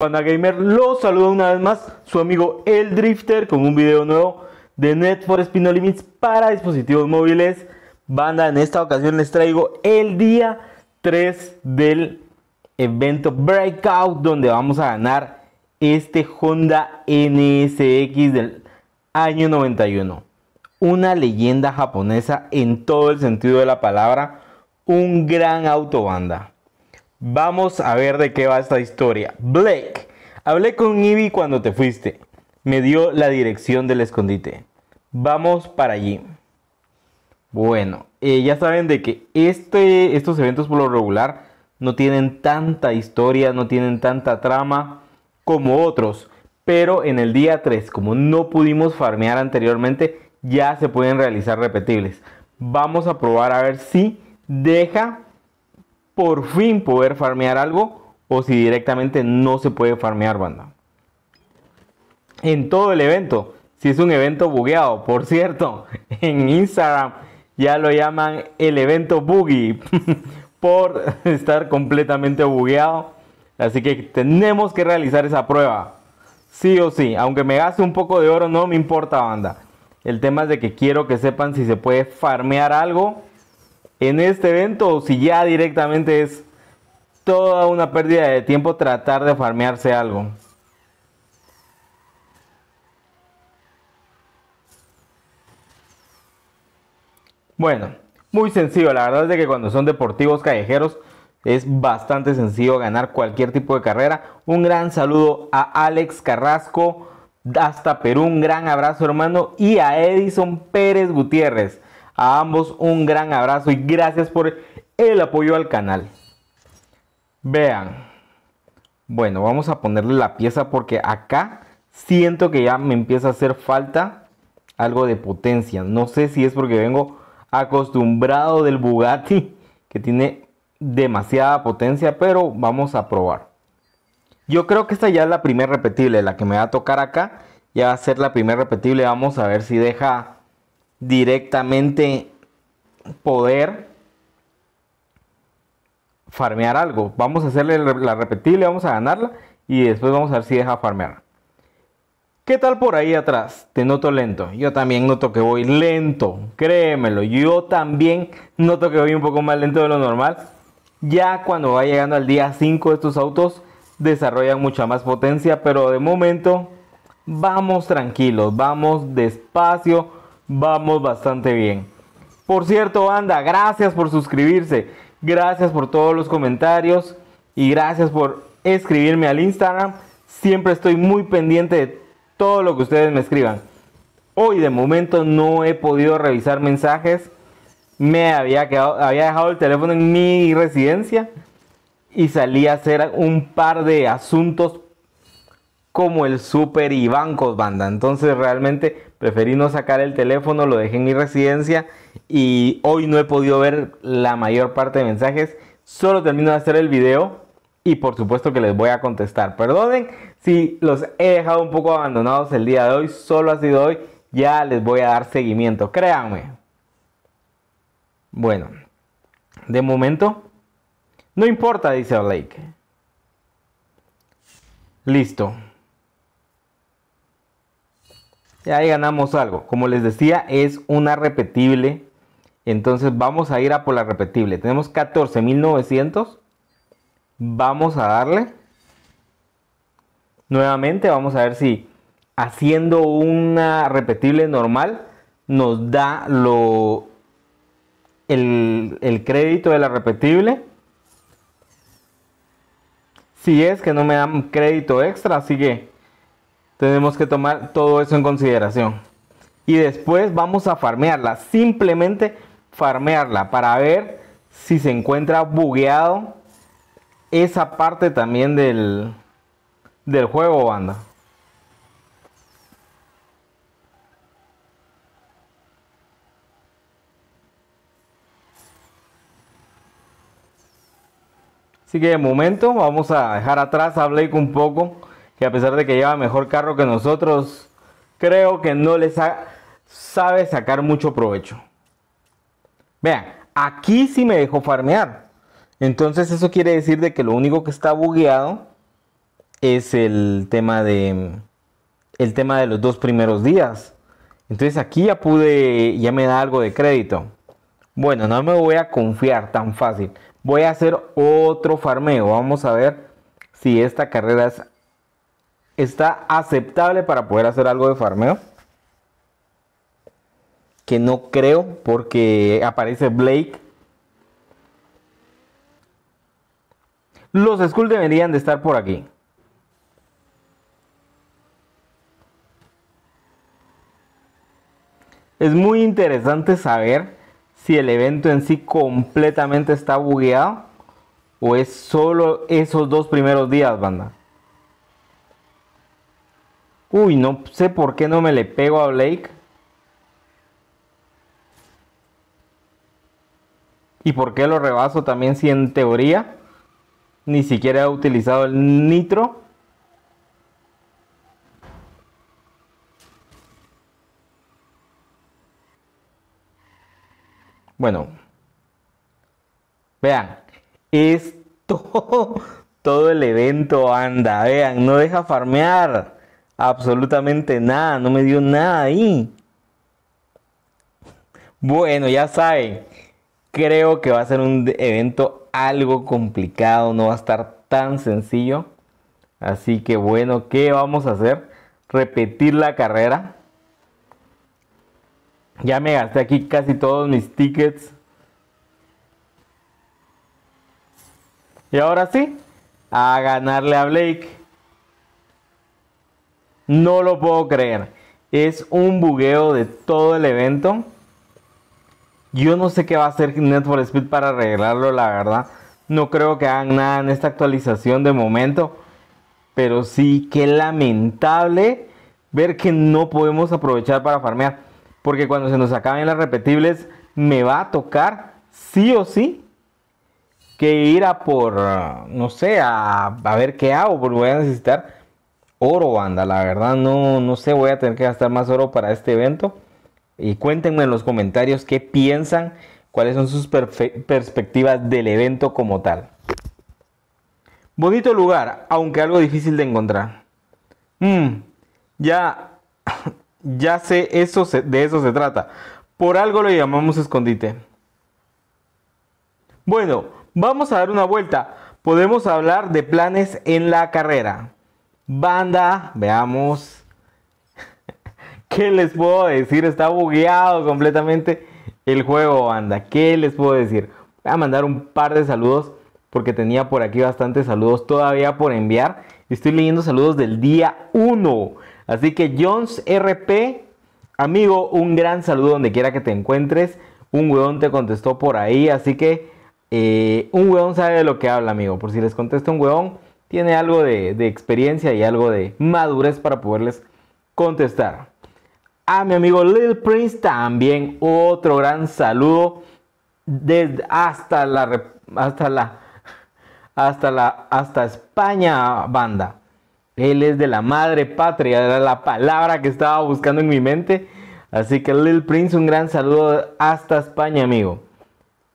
Banda Gamer los saludo una vez más su amigo El Drifter con un video nuevo de Net for Limits para dispositivos móviles. Banda, en esta ocasión les traigo el día 3 del evento Breakout donde vamos a ganar este Honda NSX del año 91. Una leyenda japonesa en todo el sentido de la palabra, un gran autobanda. Vamos a ver de qué va esta historia. Blake, hablé con Ivy cuando te fuiste. Me dio la dirección del escondite. Vamos para allí. Bueno, eh, ya saben de que este, estos eventos por lo regular no tienen tanta historia, no tienen tanta trama como otros. Pero en el día 3, como no pudimos farmear anteriormente, ya se pueden realizar repetibles. Vamos a probar a ver si deja por fin poder farmear algo o si directamente no se puede farmear banda. En todo el evento, si es un evento bugueado, por cierto, en Instagram ya lo llaman el evento buggy por estar completamente bugueado. Así que tenemos que realizar esa prueba. Sí o sí, aunque me gaste un poco de oro, no me importa, banda. El tema es de que quiero que sepan si se puede farmear algo en este evento o si ya directamente es toda una pérdida de tiempo tratar de farmearse algo. Bueno, muy sencillo, la verdad es que cuando son deportivos callejeros es bastante sencillo ganar cualquier tipo de carrera. Un gran saludo a Alex Carrasco hasta Perú, un gran abrazo hermano y a Edison Pérez Gutiérrez. A ambos un gran abrazo y gracias por el apoyo al canal. Vean. Bueno, vamos a ponerle la pieza porque acá siento que ya me empieza a hacer falta algo de potencia. No sé si es porque vengo acostumbrado del Bugatti que tiene demasiada potencia, pero vamos a probar. Yo creo que esta ya es la primera repetible, la que me va a tocar acá. Ya va a ser la primera repetible, vamos a ver si deja directamente poder farmear algo. Vamos a hacerle la repetible, vamos a ganarla y después vamos a ver si deja farmear. ¿Qué tal por ahí atrás? Te noto lento. Yo también noto que voy lento. Créemelo, yo también noto que voy un poco más lento de lo normal. Ya cuando va llegando al día 5 estos autos desarrollan mucha más potencia, pero de momento vamos tranquilos, vamos despacio vamos bastante bien. Por cierto, anda, gracias por suscribirse, gracias por todos los comentarios y gracias por escribirme al Instagram. Siempre estoy muy pendiente de todo lo que ustedes me escriban. Hoy de momento no he podido revisar mensajes. Me había, quedado, había dejado el teléfono en mi residencia y salí a hacer un par de asuntos como el super y bancos banda. Entonces realmente preferí no sacar el teléfono, lo dejé en mi residencia y hoy no he podido ver la mayor parte de mensajes. Solo termino de hacer el video y por supuesto que les voy a contestar. Perdonen si los he dejado un poco abandonados el día de hoy, solo ha sido hoy. Ya les voy a dar seguimiento, créanme. Bueno, de momento, no importa, dice Blake. Listo. Y ahí ganamos algo. Como les decía, es una repetible. Entonces vamos a ir a por la repetible. Tenemos 14.900. Vamos a darle. Nuevamente vamos a ver si haciendo una repetible normal nos da lo, el, el crédito de la repetible. Si es que no me dan crédito extra, así que tenemos que tomar todo eso en consideración. Y después vamos a farmearla, simplemente farmearla para ver si se encuentra bugueado esa parte también del, del juego, banda. Así que de momento vamos a dejar atrás a Blake un poco que a pesar de que lleva mejor carro que nosotros, creo que no les sabe sacar mucho provecho. Vean, aquí sí me dejó farmear. Entonces eso quiere decir de que lo único que está bugueado es el tema de el tema de los dos primeros días. Entonces aquí ya pude, ya me da algo de crédito. Bueno, no me voy a confiar tan fácil. Voy a hacer otro farmeo. Vamos a ver si esta carrera es está aceptable para poder hacer algo de farmeo. Que no creo porque aparece Blake. Los Skull deberían de estar por aquí. Es muy interesante saber si el evento en sí completamente está bugueado o es solo esos dos primeros días, banda. Uy, no sé por qué no me le pego a Blake. ¿Y por qué lo rebaso también si en teoría ni siquiera he utilizado el nitro? Bueno, vean, es todo el evento anda, vean, no deja farmear absolutamente nada, no me dio nada ahí. Bueno, ya sabe, creo que va a ser un evento algo complicado, no va a estar tan sencillo. Así que bueno, ¿qué vamos a hacer? Repetir la carrera. Ya me gasté aquí casi todos mis tickets. Y ahora sí, a ganarle a Blake. No lo puedo creer. Es un bugueo de todo el evento. Yo no sé qué va a hacer Net Speed para arreglarlo, la verdad. No creo que hagan nada en esta actualización de momento. Pero sí, qué lamentable ver que no podemos aprovechar para farmear. Porque cuando se nos acaben las repetibles, me va a tocar, sí o sí, que ir a por, no sé, a, a ver qué hago, porque voy a necesitar oro, banda. La verdad no, no sé, voy a tener que gastar más oro para este evento. Y cuéntenme en los comentarios qué piensan, cuáles son sus perspectivas del evento como tal. Bonito lugar, aunque algo difícil de encontrar. Mm, ya, ya sé, eso de eso se trata. Por algo lo llamamos escondite. Bueno, vamos a dar una vuelta. Podemos hablar de planes en la carrera. Banda, veamos. ¿Qué les puedo decir? Está bugueado completamente el juego, banda. ¿Qué les puedo decir? Voy a mandar un par de saludos porque tenía por aquí bastantes saludos todavía por enviar. Estoy leyendo saludos del día 1. Así que Jones RP, amigo, un gran saludo donde quiera que te encuentres. Un weón te contestó por ahí, así que eh, un weón sabe de lo que habla, amigo. Por si les contesta un weón, tiene algo de, experiencia y algo de madurez para poderles contestar. A mi amigo Lil Prince también otro gran saludo desde hasta la hasta la hasta la hasta España banda. Él es de la madre patria, era la palabra que estaba buscando en mi mente. Así que Lil Prince, un gran saludo hasta España, amigo.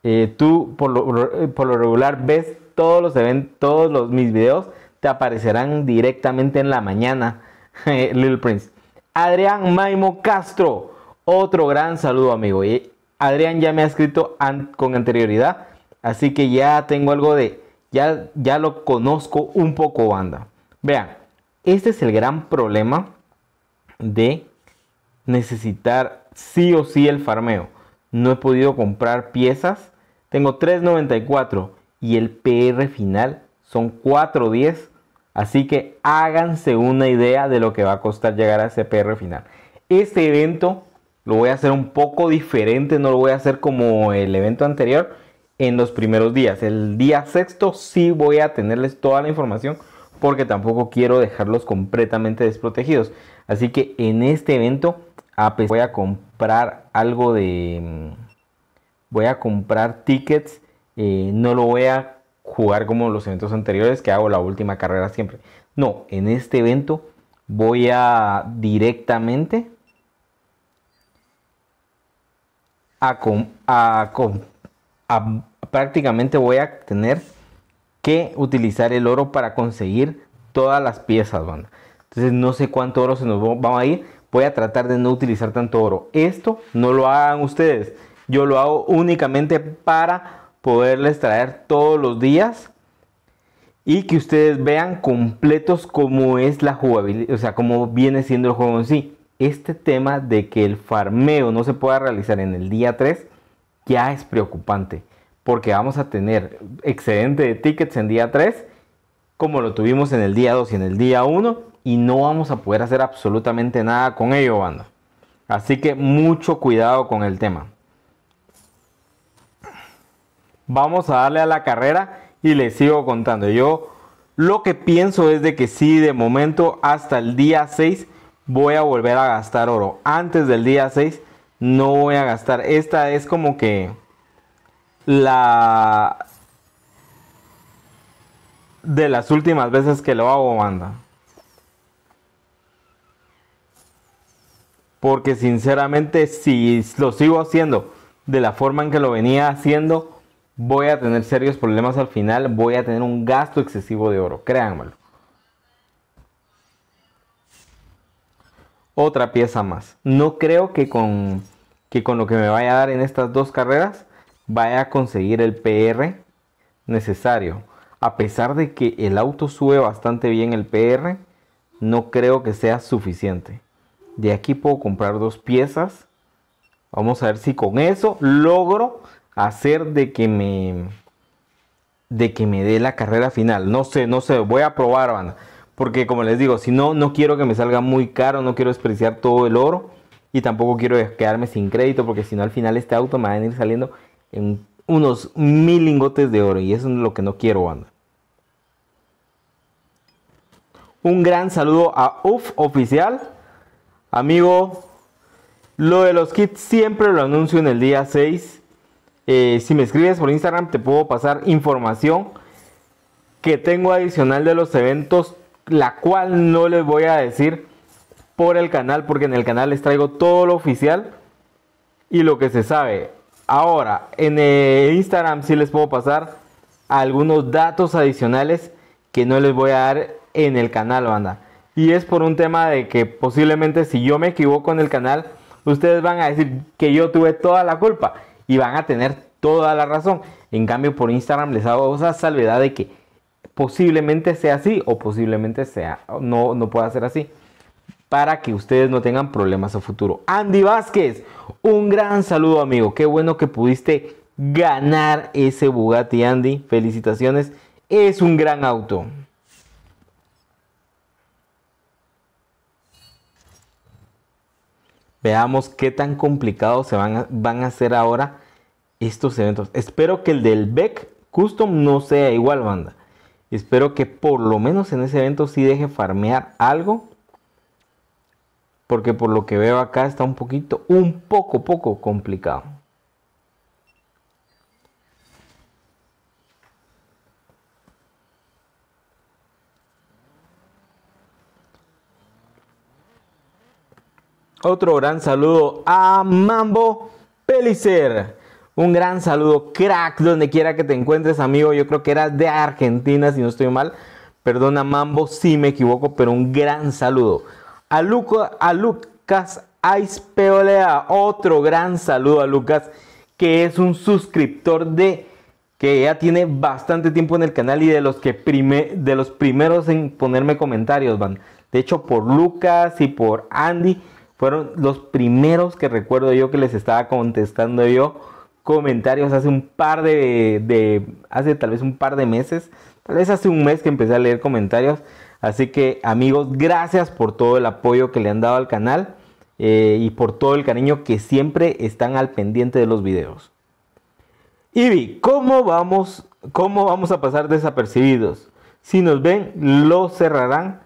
Eh, tú por lo, por lo regular ves todos los eventos, todos los, mis videos te aparecerán directamente en la mañana, eh, Little Prince. Adrián Maimo Castro, otro gran saludo, amigo. Y Adrián ya me ha escrito con anterioridad, así que ya tengo algo de, ya, ya lo conozco un poco, banda. Vean, este es el gran problema de necesitar sí o sí el farmeo. No he podido comprar piezas. Tengo 3.94 y el PR final son 4.10. Así que háganse una idea de lo que va a costar llegar a ese PR final. Este evento lo voy a hacer un poco diferente, no lo voy a hacer como el evento anterior en los primeros días. El día sexto sí voy a tenerles toda la información porque tampoco quiero dejarlos completamente desprotegidos. Así que en este evento voy a comprar algo de... Mm, voy a comprar tickets eh, no lo voy a jugar como los eventos anteriores, que hago la última carrera siempre. No, en este evento voy a directamente a, a, prácticamente voy a tener que utilizar el oro para conseguir todas las piezas, Entonces no sé cuánto oro se nos va a ir. Voy a tratar de no utilizar tanto oro. Esto no lo hagan ustedes. Yo lo hago únicamente para poderles traer todos los días y que ustedes vean completos cómo es la jugabilidad, o sea, cómo viene siendo el juego en sí. Este tema de que el farmeo no se pueda realizar en el día 3 ya es preocupante, porque vamos a tener excedente de tickets en día 3, como lo tuvimos en el día 2 y en el día 1, y no vamos a poder hacer absolutamente nada con ello, banda. Así que mucho cuidado con el tema. Vamos a darle a la carrera y les sigo contando. Yo lo que pienso es de que si de momento hasta el día 6 voy a volver a gastar oro. Antes del día 6 no voy a gastar. Esta es como que la de las últimas veces que lo hago, banda. Porque sinceramente si lo sigo haciendo de la forma en que lo venía haciendo, voy a tener serios problemas al final, voy a tener un gasto excesivo de oro, créanmelo. Otra pieza más. No creo que con, con lo que me vaya a dar en estas dos carreras vaya a conseguir el PR necesario. A pesar de que el auto sube bastante bien el PR, no creo que sea suficiente. De aquí puedo comprar dos piezas. Vamos a ver si con eso logro hacer de que me de que me dé la carrera final. No sé, no sé, voy a probar, banda. Porque como les digo, si no, no quiero que me salga muy caro, no quiero despreciar todo el oro y tampoco quiero quedarme sin crédito porque si no al final este auto me va a ir saliendo en unos mil lingotes de oro y eso es lo que no quiero, banda. Un gran saludo a UF Oficial. Amigo, lo de los kits siempre lo anuncio en el día 6 eh, si me escribes por Instagram te puedo pasar información que tengo adicional de los eventos, la cual no les voy a decir por el canal, porque en el canal les traigo todo lo oficial y lo que se sabe. Ahora, en Instagram sí les puedo pasar algunos datos adicionales que no les voy a dar en el canal, banda. Y es por un tema de que posiblemente si yo me equivoco en el canal, ustedes van a decir que yo tuve toda la culpa y van a tener toda la razón. En cambio, por Instagram les hago esa salvedad de que posiblemente sea así o posiblemente sea no, no pueda ser así para que ustedes no tengan problemas a futuro. Andy Vázquez, un gran saludo amigo. Qué bueno que pudiste ganar ese Bugatti Andy. Felicitaciones. Es un gran auto. Veamos qué tan complicados se van a, van a ahora estos eventos. Espero que el del BEC Custom no sea igual, banda. Espero que por lo menos en ese evento sí deje farmear algo. Porque por lo que veo acá está un poquito, un poco, poco complicado. Otro gran saludo a Mambo Pelicer. Un gran saludo, crack, donde quiera que te encuentres, amigo. Yo creo que era de Argentina, si no estoy mal. Perdona, Mambo, si me equivoco, pero un gran saludo. A, Luca, a Lucas Aispeolea, otro gran saludo a Lucas, que es un suscriptor de que ya tiene bastante tiempo en el canal y de los que prime, de los primeros en ponerme comentarios, van. De hecho, por Lucas y por Andy fueron los primeros que recuerdo yo que les estaba contestando yo comentarios hace un par de, hace tal vez un par de meses, tal vez hace un mes que empecé a leer comentarios. Así que amigos, gracias por todo el apoyo que le han dado al canal eh, y por todo el cariño que siempre están al pendiente de los videos. Y ¿cómo vamos, ¿cómo vamos a pasar desapercibidos? Si nos ven, lo cerrarán.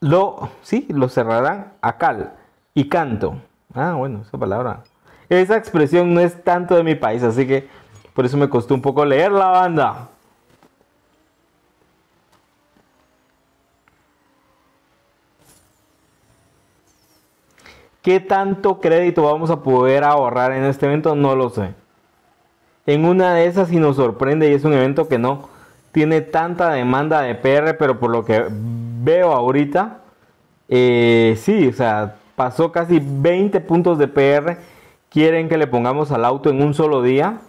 Lo, sí, lo cerrarán a cal y canto. Ah, bueno, esa palabra. Esa expresión no es tanto de mi país, así que por eso me costó un poco leer la banda. ¿Qué tanto crédito vamos a poder ahorrar en este evento? No lo sé. En una de esas, si nos sorprende, y es un evento que no tiene tanta demanda de PR, pero por lo que veo ahorita, eh, sí, o sea, pasó casi 20 puntos de PR, quieren que le pongamos al auto en un solo día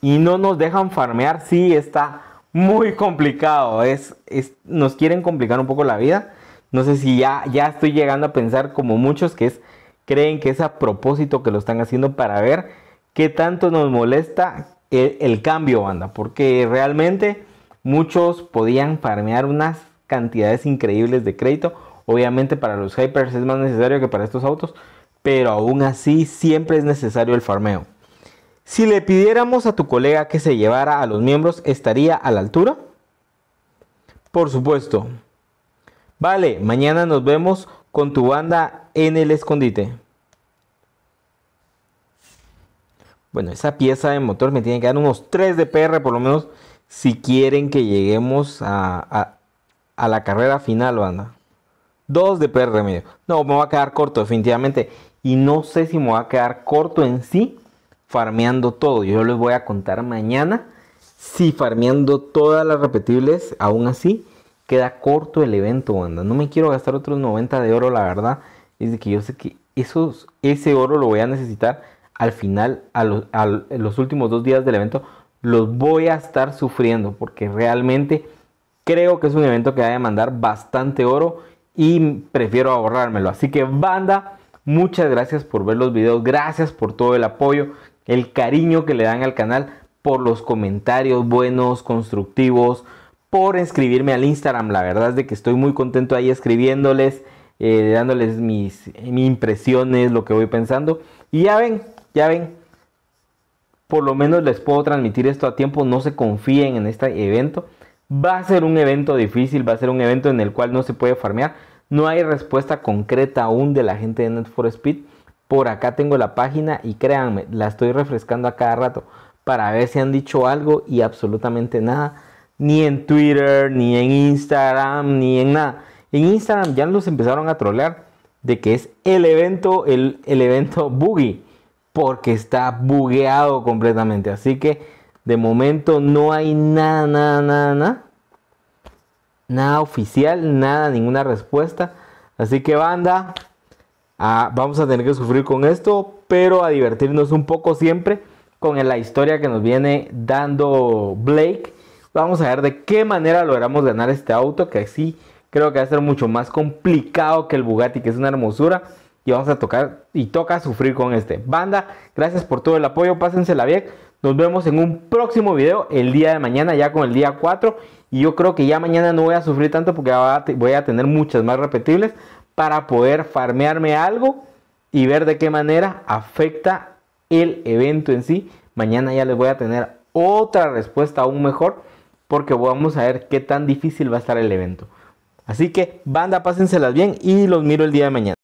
y no nos dejan farmear, sí está muy complicado, es, nos quieren complicar un poco la vida. No sé si ya, ya estoy llegando a pensar como muchos que es, creen que es a propósito que lo están haciendo para ver qué tanto nos molesta el, el cambio, banda, porque realmente muchos podían farmear unas cantidades increíbles de crédito Obviamente para los hypers es más necesario que para estos autos, pero aún así siempre es necesario el farmeo. Si le pidiéramos a tu colega que se llevara a los miembros, ¿estaría a la altura? Por supuesto. Vale, mañana nos vemos con tu banda en el escondite. Bueno, esa pieza de motor me tiene que dar unos 3 de PR por lo menos si quieren que lleguemos a, a la carrera final, banda. Dos de PR medio No, me va a quedar corto, definitivamente. Y no sé si me va a quedar corto en sí, farmeando todo. Yo les voy a contar mañana si farmeando todas las repetibles, aún así, queda corto el evento, banda. No me quiero gastar otros 90 de oro, la verdad. Es que yo sé que esos, ese oro lo voy a necesitar al final, los, a los últimos dos días del evento. Los voy a estar sufriendo porque realmente creo que es un evento que va a demandar bastante oro y prefiero ahorrármelo. Así que banda, muchas gracias por ver los videos, gracias por todo el apoyo, el cariño que le dan al canal, por los comentarios buenos, constructivos, por inscribirme al Instagram. La verdad es de que estoy muy contento ahí escribiéndoles, eh, dándoles mis, mis impresiones, lo que voy pensando. Y ya ven, ya ven, por lo menos les puedo transmitir esto a tiempo, no se confíen en este evento. Va a ser un evento difícil, va a ser un evento en el cual no se puede farmear. No hay respuesta concreta aún de la gente de Net for Speed. Por acá tengo la página y créanme, la estoy refrescando a cada rato para ver si han dicho algo y absolutamente nada. Ni en Twitter, ni en Instagram, ni en nada. En Instagram ya los empezaron a trolear de que es el evento, el, el evento buggy, porque está bugueado completamente. Así que de momento no hay nada, nada, nada, nada. Nada oficial, nada, ninguna respuesta. Así que banda, ah, vamos a tener que sufrir con esto, pero a divertirnos un poco siempre con la historia que nos viene dando Blake. Vamos a ver de qué manera logramos ganar este auto, que sí creo que va a ser mucho más complicado que el Bugatti, que es una hermosura. Y vamos a tocar y toca sufrir con este. Banda, gracias por todo el apoyo, pásensela bien. Nos vemos en un próximo video el día de mañana, ya con el día 4. Y yo creo que ya mañana no voy a sufrir tanto porque voy a tener muchas más repetibles para poder farmearme algo y ver de qué manera afecta el evento en sí. Mañana ya les voy a tener otra respuesta aún mejor porque vamos a ver qué tan difícil va a estar el evento. Así que, banda, pásenselas bien y los miro el día de mañana.